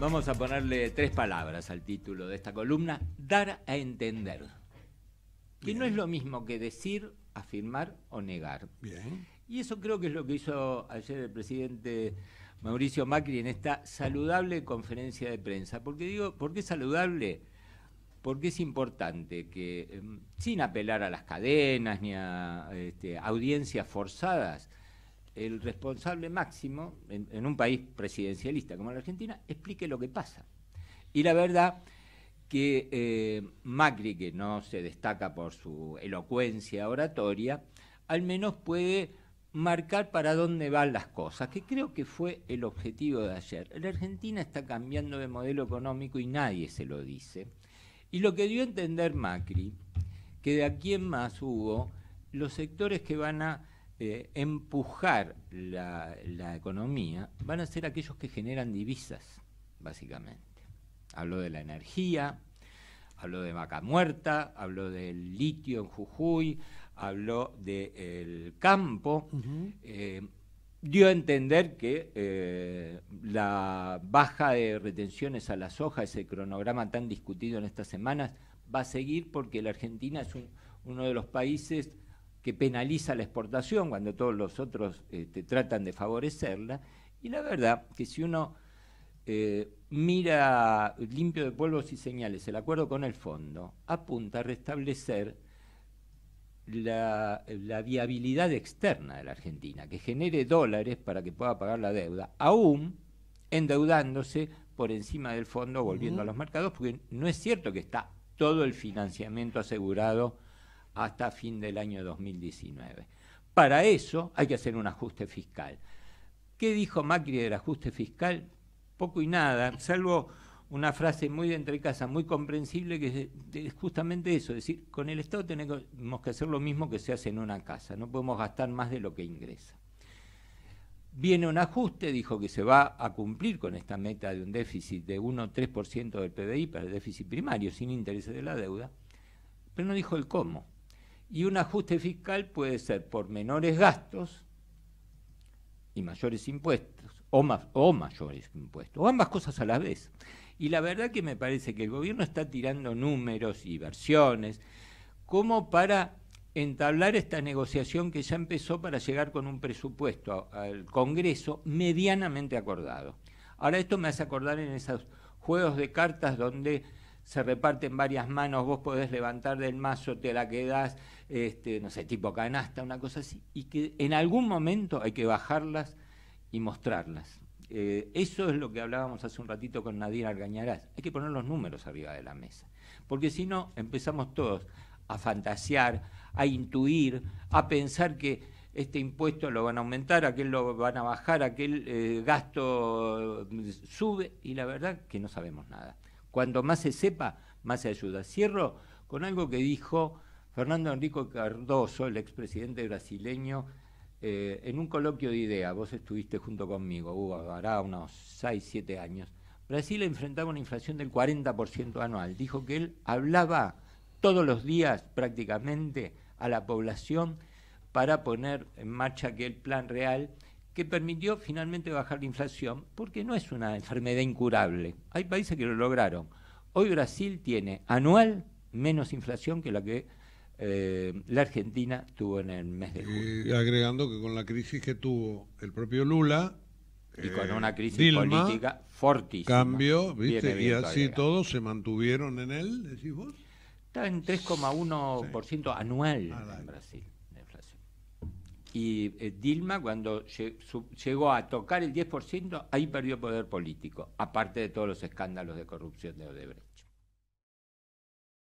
Vamos a ponerle tres palabras al título de esta columna, dar a entender, que no es lo mismo que decir, afirmar o negar. Bien. Y eso creo que es lo que hizo ayer el presidente Mauricio Macri en esta saludable conferencia de prensa. Porque digo, ¿por qué saludable? Porque es importante que, em, sin apelar a las cadenas ni a este, audiencias forzadas, el responsable máximo en, un país presidencialista como la Argentina explique lo que pasa. Y la verdad que eh, Macri, que no se destaca por su elocuencia oratoria, al menos puede marcar para dónde van las cosas, que creo que fue el objetivo de ayer. La Argentina está cambiando de modelo económico y nadie se lo dice. Y lo que dio a entender Macri, que de aquí en más hubo los sectores que van a eh, empujar la, economía van a ser aquellos que generan divisas, básicamente. Habló de la energía, habló de vaca muerta, habló del litio en Jujuy, habló del campo, eh, dio a entender que eh, la baja de retenciones a la soja, ese cronograma tan discutido en estas semanas, va a seguir porque la Argentina es uno de los países que penaliza la exportación cuando todos los otros este, tratan de favorecerla. Y la verdad que si uno eh, mira limpio de polvos y señales el acuerdo con el fondo, apunta a restablecer la, viabilidad externa de la Argentina, que genere dólares para que pueda pagar la deuda, aún endeudándose por encima del fondo, volviendo a los mercados, porque no es cierto que está todo el financiamiento asegurado hasta fin del año 2019. Para eso hay que hacer un ajuste fiscal. ¿Qué dijo Macri del ajuste fiscal? Poco y nada, salvo una frase muy de entre casa, muy comprensible, que es justamente eso, decir, con el Estado tenemos que hacer lo mismo que se hace en una casa, no podemos gastar más de lo que ingresa. Viene un ajuste, dijo que se va a cumplir con esta meta de un déficit de 1,3% del PDI para el déficit primario, sin intereses de la deuda, pero no dijo el cómo. Y un ajuste fiscal puede ser por menores gastos y mayores impuestos, o, o mayores impuestos, o ambas cosas a la vez. Y la verdad que me parece que el gobierno está tirando números y versiones como para entablar esta negociación que ya empezó para llegar con un presupuesto al Congreso medianamente acordado. Ahora esto me hace acordar en esos juegos de cartas donde se reparten varias manos, vos podés levantar del mazo, te la quedás, este, no sé, tipo canasta, una cosa así, y que en algún momento hay que bajarlas y mostrarlas. Eh, eso es lo que hablábamos hace un ratito con Nadir Argañarás. Hay que poner los números arriba de la mesa, porque si no, empezamos todos a fantasear, a intuir, a pensar que este impuesto lo van a aumentar, aquel lo van a bajar, aquel eh, gasto eh, sube, y la verdad que no sabemos nada. Cuanto más se sepa, más se ayuda. Cierro con algo que dijo Fernando Enrico Cardoso, el expresidente brasileño, eh, en un coloquio de ideas. Vos estuviste junto conmigo, hubo hará unos 6, 7 años. Brasil enfrentaba una inflación del 40% anual. Dijo que él hablaba todos los días prácticamente a la población para poner en marcha aquel plan real que permitió finalmente bajar la inflación, porque no es una enfermedad incurable. Hay países que lo lograron. Hoy Brasil tiene anual menos inflación que la que eh, la Argentina tuvo en el mes de eh, julio. Y agregando que con la crisis que tuvo el propio Lula, y con eh, una crisis política fortísima. Cambio, ¿viste? Y así todos se mantuvieron en él, decís vos. Está en 3,1% anual en Brasil y eh, Dilma, cuando llegó a tocar el 10%, ahí perdió poder político, aparte de todos los escándalos de corrupción de Odebrecht.